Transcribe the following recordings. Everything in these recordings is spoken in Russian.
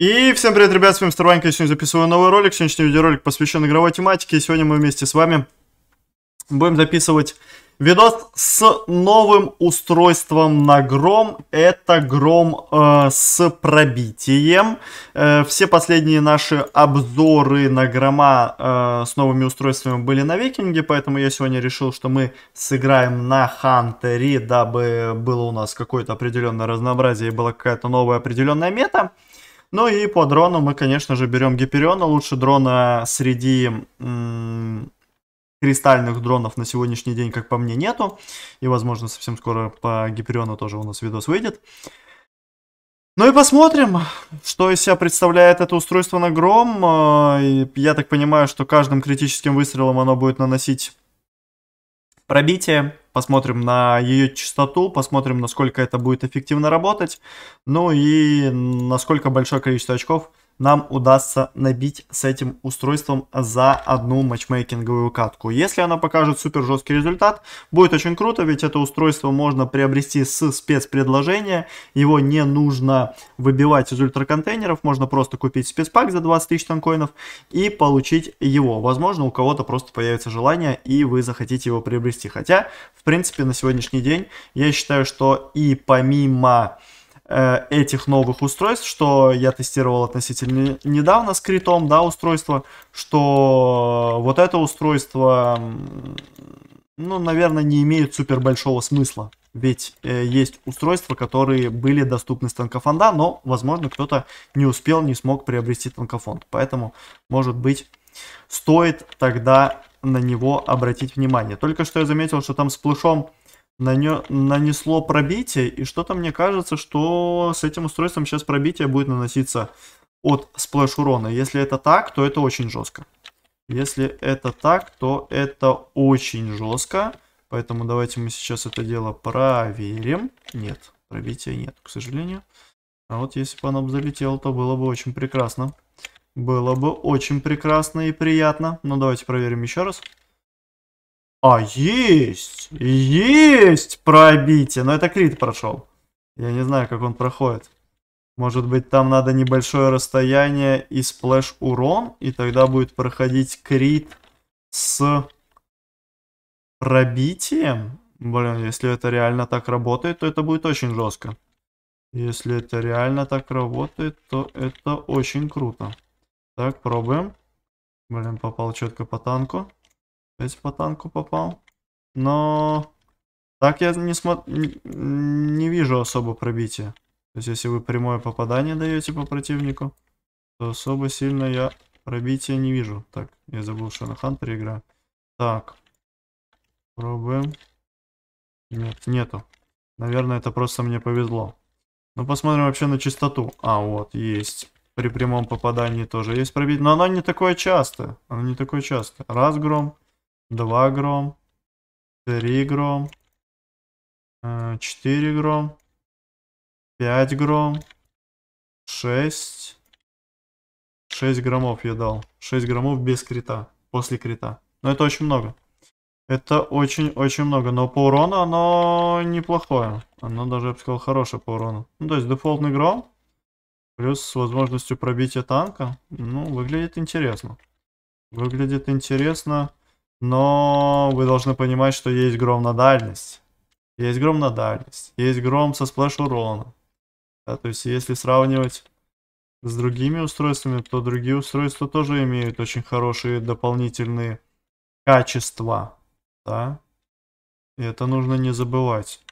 И всем привет, ребят, с вами Старванька, сегодня записываю новый ролик, сегодняшний видеоролик посвящен игровой тематике, и сегодня мы вместе с вами будем записывать видос с новым устройством на Гром, это Гром э, с пробитием, э, все последние наши обзоры на Грома э, с новыми устройствами были на Викинге, поэтому я сегодня решил, что мы сыграем на Хантере, e, дабы было у нас какое-то определенное разнообразие и была какая-то новая определенная мета. Ну и по дрону мы, конечно же, берем Гипериона. Лучше дрона среди кристальных дронов на сегодняшний день, как по мне, нету. И, возможно, совсем скоро по Гипериону тоже у нас видос выйдет. Ну и посмотрим, что из себя представляет это устройство на гром. А, я так понимаю, что каждым критическим выстрелом оно будет наносить пробитие посмотрим на ее частоту, посмотрим, насколько это будет эффективно работать, ну и насколько большое количество очков нам удастся набить с этим устройством за одну матчмейкинговую катку. Если она покажет супер жесткий результат, будет очень круто, ведь это устройство можно приобрести с спецпредложения. Его не нужно выбивать из ультраконтейнеров, можно просто купить спецпак за 20 тысяч танкоинов и получить его. Возможно, у кого-то просто появится желание и вы захотите его приобрести. Хотя, в принципе, на сегодняшний день я считаю, что и помимо Э, этих новых устройств, что я тестировал относительно недавно с критом, да, устройство, что вот это устройство, ну, наверное, не имеет супер большого смысла. Ведь э, есть устройства, которые были доступны с танкофонда, но, возможно, кто-то не успел, не смог приобрести танкофонд. Поэтому, может быть, стоит тогда на него обратить внимание. Только что я заметил, что там с плешом нанё... нанесло пробитие, и что-то мне кажется, что с этим устройством сейчас пробитие будет наноситься от сплэш урона. Если это так, то это очень жестко. Если это так, то это очень жестко. Поэтому давайте мы сейчас это дело проверим. Нет, пробития нет, к сожалению. А вот если бы оно залетело, то было бы очень прекрасно. Было бы очень прекрасно и приятно. Ну, давайте проверим еще раз. А, есть! Есть пробитие! Но это крит прошел. Я не знаю, как он проходит. Может быть, там надо небольшое расстояние и сплэш урон, и тогда будет проходить крит с пробитием? Блин, если это реально так работает, то это будет очень жестко. Если это реально так работает, то это очень круто. Так, пробуем. Блин, попал четко по танку. То есть по танку попал. Но... Так я не, смо... не вижу особо пробития. То есть если вы прямое попадание даете по противнику, то особо сильно я пробития не вижу. Так, я забыл, что на Хантере играю. Так. Пробуем. Нет, нету. Наверное, это просто мне повезло. Ну, посмотрим вообще на частоту. А, вот, есть. При прямом попадании тоже есть пробить. Но оно не такое часто. Оно не такое часто. Раз гром. 2 гром, 3 гром, 4 э, гром, 5 гром, 6. 6 граммов я дал. 6 граммов без крита, после крита. Но это очень много. Это очень-очень много. Но по урону оно неплохое. Оно даже, я бы сказал, хорошее по урону. Ну, то есть дефолтный гром. Плюс с возможностью пробития танка. Ну, выглядит интересно. Выглядит интересно. Но вы должны понимать, что есть гром на дальность. Есть гром на дальность. Есть гром со сплэш урона. Да, то есть если сравнивать с другими устройствами, то другие устройства тоже имеют очень хорошие дополнительные качества. Да? И это нужно не забывать.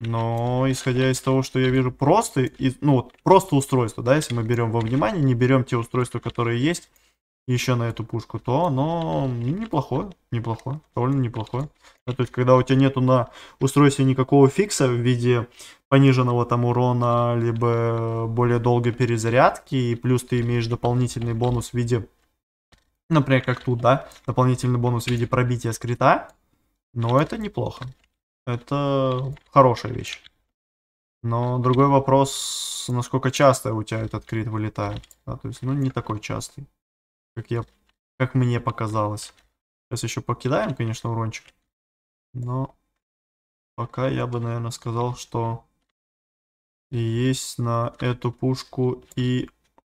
Но исходя из того, что я вижу просто, ну вот просто устройство, да, если мы берем во внимание, не берем те устройства, которые есть, еще на эту пушку, то оно неплохое, неплохое, довольно неплохое. Да, ну, то есть, когда у тебя нету на устройстве никакого фикса в виде пониженного там урона, либо более долгой перезарядки, и плюс ты имеешь дополнительный бонус в виде, например, как тут, да, дополнительный бонус в виде пробития скрита, но это неплохо. Это хорошая вещь. Но другой вопрос, насколько часто у тебя этот крит вылетает. Да, то есть, ну, не такой частый. Как, я, как мне показалось. Сейчас еще покидаем, конечно, урончик. Но пока я бы, наверное, сказал, что есть на эту пушку и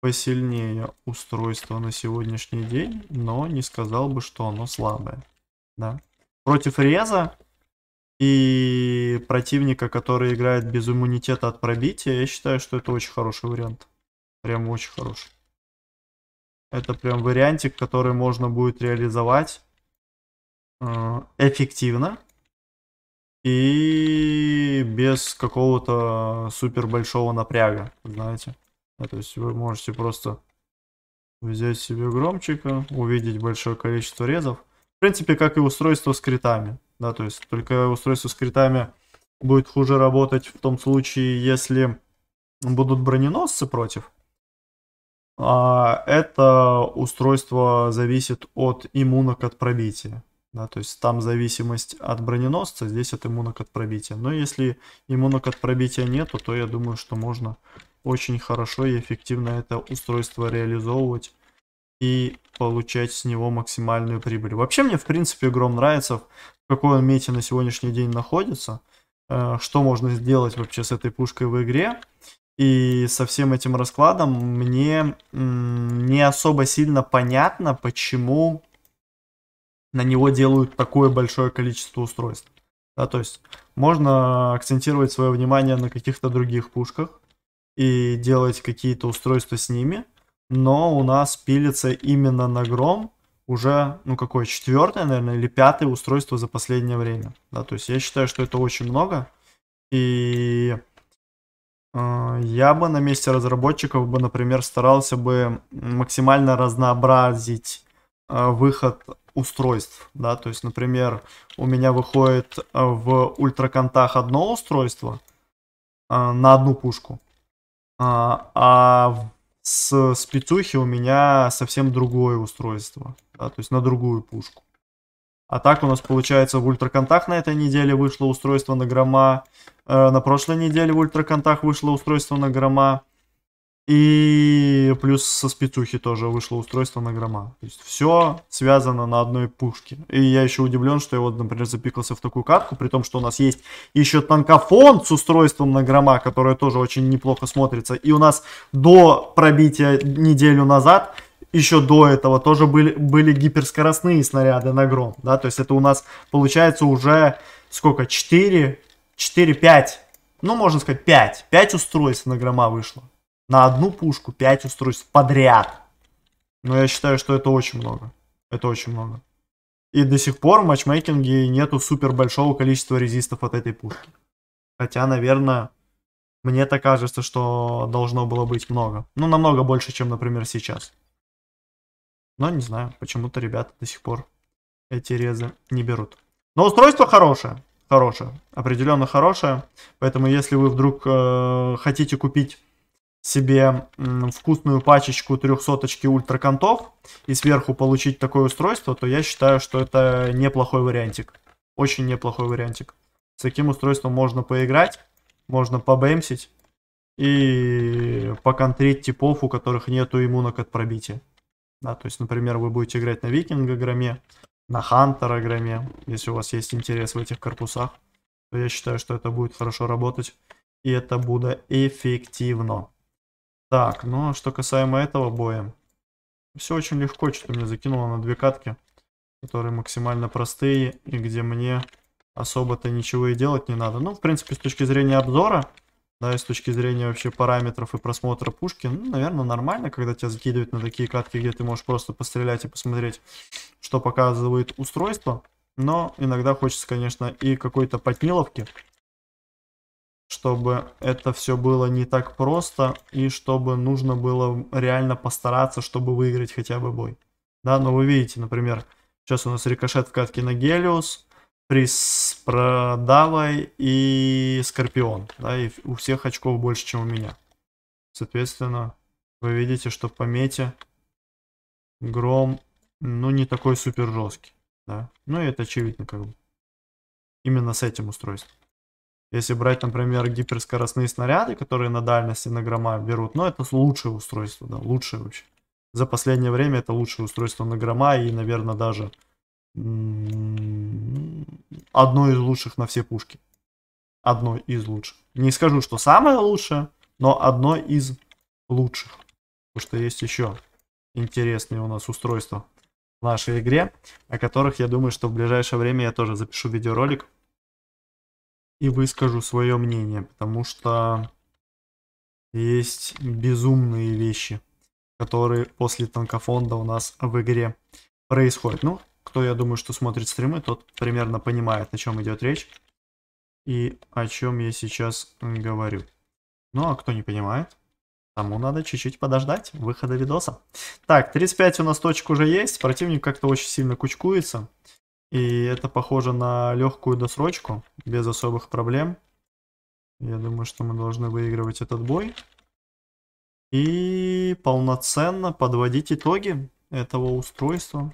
посильнее устройство на сегодняшний день, но не сказал бы, что оно слабое. Да. Против реза и противника, который играет без иммунитета от пробития, я считаю, что это очень хороший вариант. Прям очень хороший. Это прям вариантик, который можно будет реализовать э, эффективно и без какого-то супер большого напряга, знаете. А, то есть вы можете просто взять себе громчика, увидеть большое количество резов. В принципе, как и устройство с критами. Да, то есть только устройство с критами будет хуже работать в том случае, если будут броненосцы против. А, это устройство зависит от иммунок от пробития. Да, то есть там зависимость от броненосца, здесь от иммунок от пробития. Но если иммунок от пробития нету, то я думаю, что можно очень хорошо и эффективно это устройство реализовывать и получать с него максимальную прибыль. Вообще мне в принципе гром нравится, в какой он мете на сегодняшний день находится, э, что можно сделать вообще с этой пушкой в игре. И со всем этим раскладом мне не особо сильно понятно, почему на него делают такое большое количество устройств. Да, то есть можно акцентировать свое внимание на каких-то других пушках и делать какие-то устройства с ними, но у нас пилится именно на гром уже, ну какое, четвертое, наверное, или пятое устройство за последнее время. Да, то есть я считаю, что это очень много. И Э, я бы на месте разработчиков бы, например, старался бы максимально разнообразить э, выход устройств, да, то есть, например, у меня выходит э, в ультраконтах одно устройство на одну пушку, а с спецухи у меня совсем другое устройство, да, то есть на другую пушку. А так у нас получается в ультраконтах на этой неделе вышло устройство на Грома, Э, на прошлой неделе в ультраконтах вышло устройство на Грома И плюс со спецухи тоже вышло устройство на Грома. То есть все связано на одной пушке. И я еще удивлен, что я вот, например, запикался в такую катку, при том, что у нас есть еще танкофон с устройством на Грома, которое тоже очень неплохо смотрится. И у нас до пробития неделю назад еще до этого тоже были, были гиперскоростные снаряды на гром, да, то есть это у нас получается уже сколько, 4, 4, 5, ну, можно сказать, 5, 5 устройств на грома вышло. На одну пушку 5 устройств подряд. Но я считаю, что это очень много. Это очень много. И до сих пор в матчмейкинге нету супер большого количества резистов от этой пушки. Хотя, наверное, мне-то кажется, что должно было быть много. Ну, намного больше, чем, например, сейчас. Но не знаю, почему-то ребята до сих пор эти резы не берут. Но устройство хорошее, хорошее, определенно хорошее. Поэтому если вы вдруг э, хотите купить себе э, вкусную пачечку трехсоточки ультракантов и сверху получить такое устройство, то я считаю, что это неплохой вариантик. Очень неплохой вариантик. С таким устройством можно поиграть, можно побэмсить и поконтрить типов, у которых нету иммунок от пробития. Да, то есть, например, вы будете играть на Викинга Громе, на Хантера Громе, если у вас есть интерес в этих корпусах, то я считаю, что это будет хорошо работать и это будет эффективно. Так, ну а что касаемо этого боя, все очень легко, что меня закинуло на две катки, которые максимально простые и где мне особо-то ничего и делать не надо. Ну, в принципе, с точки зрения обзора, да, и с точки зрения вообще параметров и просмотра пушки, ну, наверное, нормально, когда тебя закидывают на такие катки, где ты можешь просто пострелять и посмотреть, что показывает устройство. Но иногда хочется, конечно, и какой-то потниловки, чтобы это все было не так просто, и чтобы нужно было реально постараться, чтобы выиграть хотя бы бой. Да, но вы видите, например, сейчас у нас рикошет в катке на Гелиус. Прис и Скорпион. Да, и у всех очков больше, чем у меня. Соответственно, вы видите, что в помете Гром, ну, не такой супер жесткий. Да. Ну, это очевидно, как бы. Именно с этим устройством. Если брать, например, гиперскоростные снаряды, которые на дальности на Грома берут, ну, это лучшее устройство, да, лучшее вообще. За последнее время это лучшее устройство на Грома и, наверное, даже одной из лучших на все пушки. Одной из лучших. Не скажу, что самое лучшее, но одно из лучших. Потому что есть еще интересные у нас устройства в нашей игре, о которых я думаю, что в ближайшее время я тоже запишу видеоролик и выскажу свое мнение, потому что есть безумные вещи, которые после танкофонда у нас в игре происходят. Ну, кто, я думаю, что смотрит стримы, тот примерно понимает, о чем идет речь и о чем я сейчас говорю. Ну а кто не понимает, тому надо чуть-чуть подождать выхода видоса. Так, 35 у нас точек уже есть, противник как-то очень сильно кучкуется. И это похоже на легкую досрочку, без особых проблем. Я думаю, что мы должны выигрывать этот бой. И полноценно подводить итоги этого устройства.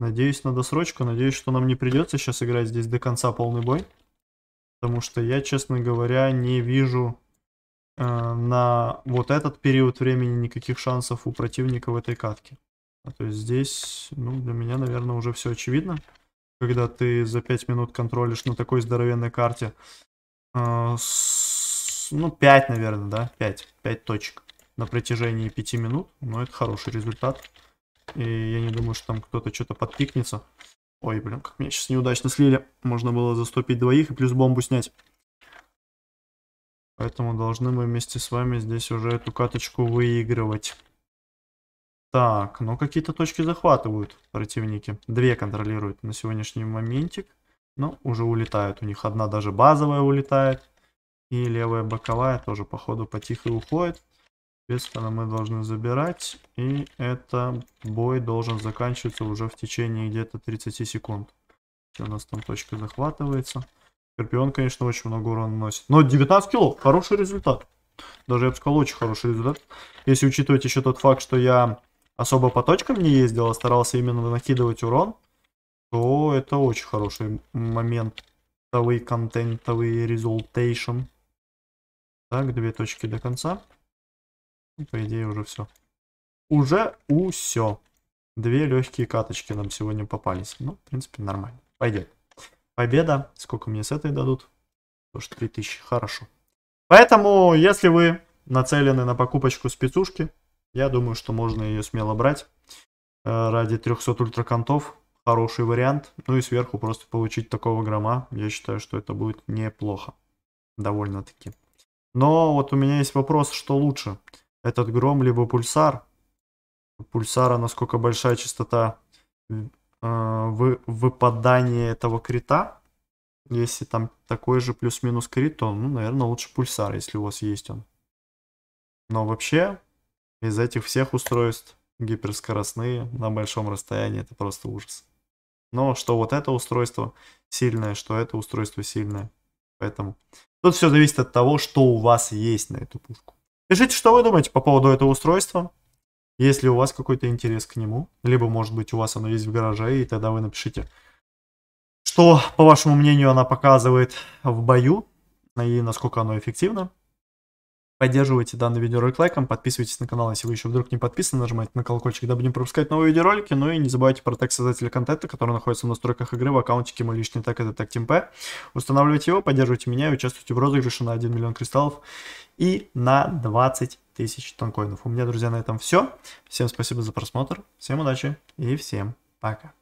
Надеюсь на досрочку. Надеюсь, что нам не придется сейчас играть здесь до конца полный бой. Потому что я, честно говоря, не вижу э, на вот этот период времени никаких шансов у противника в этой катке. А то есть здесь, ну, для меня, наверное, уже все очевидно. Когда ты за 5 минут контролишь на такой здоровенной карте. Э, с, ну, 5, наверное, да? 5. 5 точек на протяжении 5 минут. Но ну, это хороший результат. И я не думаю, что там кто-то что-то подпикнется. Ой, блин, как меня сейчас неудачно слили. Можно было застопить двоих и плюс бомбу снять. Поэтому должны мы вместе с вами здесь уже эту каточку выигрывать. Так, ну какие-то точки захватывают противники. Две контролируют на сегодняшний моментик. Но ну, уже улетают. У них одна даже базовая улетает. И левая боковая тоже, походу, потихо уходит. Соответственно, мы должны забирать. И это бой должен заканчиваться уже в течение где-то 30 секунд. У нас там точка захватывается. Скорпион, конечно, очень много урона наносит. Но 19 килов, хороший результат. Даже, я бы сказал, очень хороший результат. Если учитывать еще тот факт, что я особо по точкам не ездил, а старался именно накидывать урон, то это очень хороший момент. Контентовый, контентовый результейшн. Так, две точки до конца. Ну, по идее, уже все. Уже все Две легкие каточки нам сегодня попались. Ну, в принципе, нормально. Пойдет. Победа. Сколько мне с этой дадут? Тоже 3000. Хорошо. Поэтому, если вы нацелены на покупочку спецушки, я думаю, что можно ее смело брать. Э, ради 300 ультракантов. Хороший вариант. Ну и сверху просто получить такого грома Я считаю, что это будет неплохо. Довольно-таки. Но вот у меня есть вопрос, что лучше этот гром, либо пульсар. У пульсара насколько большая частота э, а, выпадания этого крита. Если там такой же плюс-минус крит, то, ну, наверное, лучше пульсар, если у вас есть он. Но вообще, из этих всех устройств гиперскоростные на большом расстоянии это просто ужас. Но что вот это устройство сильное, что это устройство сильное. Поэтому тут все зависит от того, что у вас есть на эту пушку. Пишите, что вы думаете по поводу этого устройства. Если у вас какой-то интерес к нему, либо, может быть, у вас оно есть в гараже, и тогда вы напишите, что, по вашему мнению, она показывает в бою и насколько оно эффективно. Поддерживайте данный видеоролик лайком, подписывайтесь на канал, если вы еще вдруг не подписаны, нажимайте на колокольчик, дабы не пропускать новые видеоролики. Ну и не забывайте про тег создателя контента, который находится в настройках игры в аккаунтике «Мой личный так это так TeamP. Устанавливайте его, поддерживайте меня и участвуйте в розыгрыше на 1 миллион кристаллов и на 20 тысяч тонкоинов. У меня, друзья, на этом все. Всем спасибо за просмотр, всем удачи и всем пока.